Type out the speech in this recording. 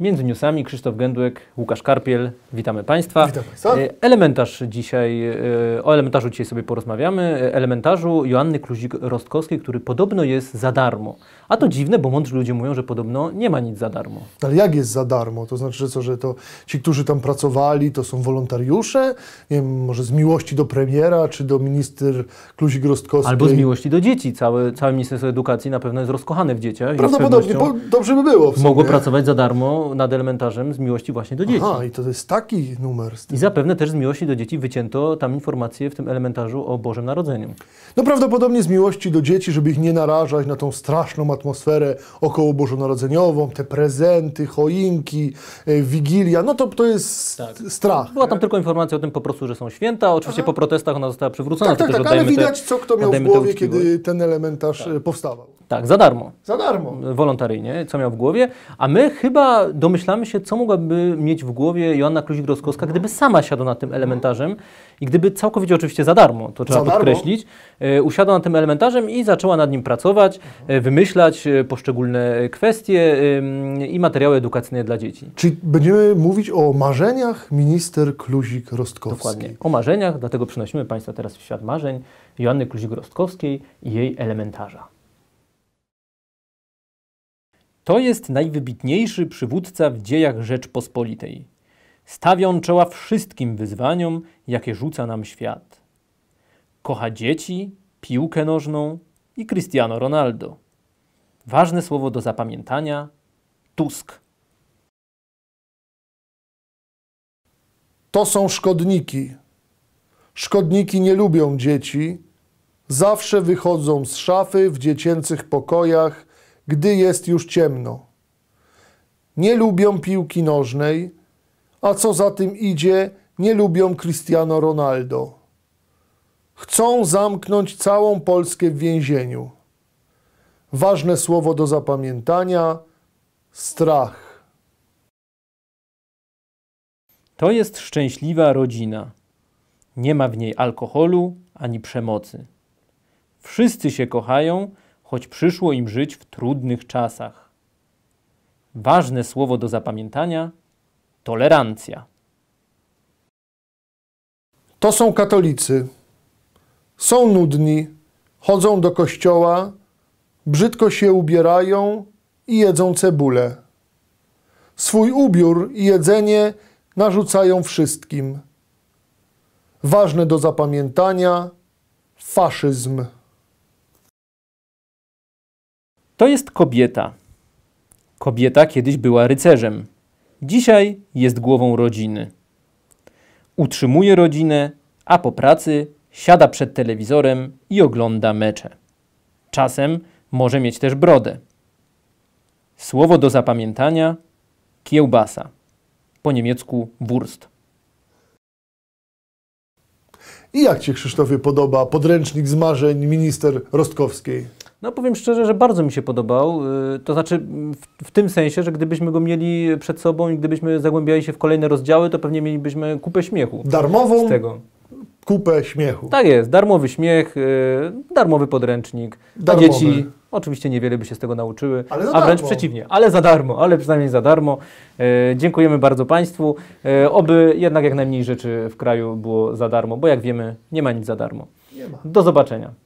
Między newsami Krzysztof Gędłek, Łukasz Karpiel, witamy Państwa. Witam Państwa. E, elementarz dzisiaj, e, o elementarzu dzisiaj sobie porozmawiamy. E, elementarzu Joanny Kluzik-Rostkowskiej, który podobno jest za darmo. A to dziwne, bo mądrzy ludzie mówią, że podobno nie ma nic za darmo. Ale jak jest za darmo? To znaczy, że co, że to ci, którzy tam pracowali, to są wolontariusze? Nie wiem, może z miłości do premiera, czy do minister Kluzik-Rostkowskiej? Albo z miłości do dzieci. Całe, całe Ministerstwo Edukacji na pewno jest rozkochane w dzieciach. Prawdopodobnie, bo dobrze by było. mogło pracować za darmo nad elementarzem z miłości właśnie do dzieci. Aha, i to jest taki numer. I zapewne też z miłości do dzieci wycięto tam informacje w tym elementarzu o Bożym Narodzeniu. No prawdopodobnie z miłości do dzieci, żeby ich nie narażać na tą straszną atmosferę około Bożonarodzeniową, te prezenty, choinki, e, wigilia, no to, to jest tak. strach. Była tam tylko informacja o tym po prostu, że są święta, oczywiście Aha. po protestach ona została przywrócona. Tak, tak, tak, ale widać te, co kto miał w głowie, kiedy ten elementarz e, tak. powstawał. Tak, za darmo. Za darmo. Wolontaryjnie, co miał w głowie. A my chyba domyślamy się, co mogłaby mieć w głowie Joanna kluzik rostkowska gdyby sama siadła na tym elementarzem i gdyby całkowicie oczywiście za darmo, to trzeba za podkreślić, darmo. E, usiadła na tym elementarzem i zaczęła nad nim pracować, e, wymyślać e, poszczególne kwestie i materiały edukacyjne dla dzieci. Czyli będziemy mówić o marzeniach minister Kluzik-Rostkowskiej. Dokładnie, o marzeniach, dlatego przynosimy Państwa teraz w świat marzeń Joanny Kluzik-Rostkowskiej i jej elementarza. To jest najwybitniejszy przywódca w dziejach Rzeczpospolitej. Stawia on czoła wszystkim wyzwaniom, jakie rzuca nam świat. Kocha dzieci, piłkę nożną i Cristiano Ronaldo. Ważne słowo do zapamiętania Tusk. To są szkodniki. Szkodniki nie lubią dzieci. Zawsze wychodzą z szafy w dziecięcych pokojach gdy jest już ciemno. Nie lubią piłki nożnej, a co za tym idzie, nie lubią Cristiano Ronaldo. Chcą zamknąć całą Polskę w więzieniu. Ważne słowo do zapamiętania strach. To jest szczęśliwa rodzina. Nie ma w niej alkoholu ani przemocy. Wszyscy się kochają choć przyszło im żyć w trudnych czasach. Ważne słowo do zapamiętania tolerancja. To są katolicy. Są nudni, chodzą do kościoła, brzydko się ubierają i jedzą cebulę. Swój ubiór i jedzenie narzucają wszystkim. Ważne do zapamiętania faszyzm. To jest kobieta. Kobieta kiedyś była rycerzem. Dzisiaj jest głową rodziny. Utrzymuje rodzinę, a po pracy siada przed telewizorem i ogląda mecze. Czasem może mieć też brodę. Słowo do zapamiętania kiełbasa. Po niemiecku wurst. I jak Ci, Krzysztofie, podoba podręcznik z marzeń minister Rostkowskiej? No powiem szczerze, że bardzo mi się podobał. Y, to znaczy w, w, tym sensie, że gdybyśmy go mieli przed sobą i gdybyśmy zagłębiali się w kolejne rozdziały, to pewnie mielibyśmy kupę śmiechu. Darmową? Z tego. Kupę śmiechu. Tak jest, darmowy śmiech, y, darmowy podręcznik. Darmowy. A dzieci oczywiście niewiele by się z tego nauczyły, Ale za darmo. wręcz przeciwnie, ale za darmo, ale przynajmniej za darmo. Y, dziękujemy bardzo Państwu. oby jednak jak najmniej rzeczy w kraju było za darmo, bo jak wiemy, nie ma nic za darmo. Nie ma. Do zobaczenia.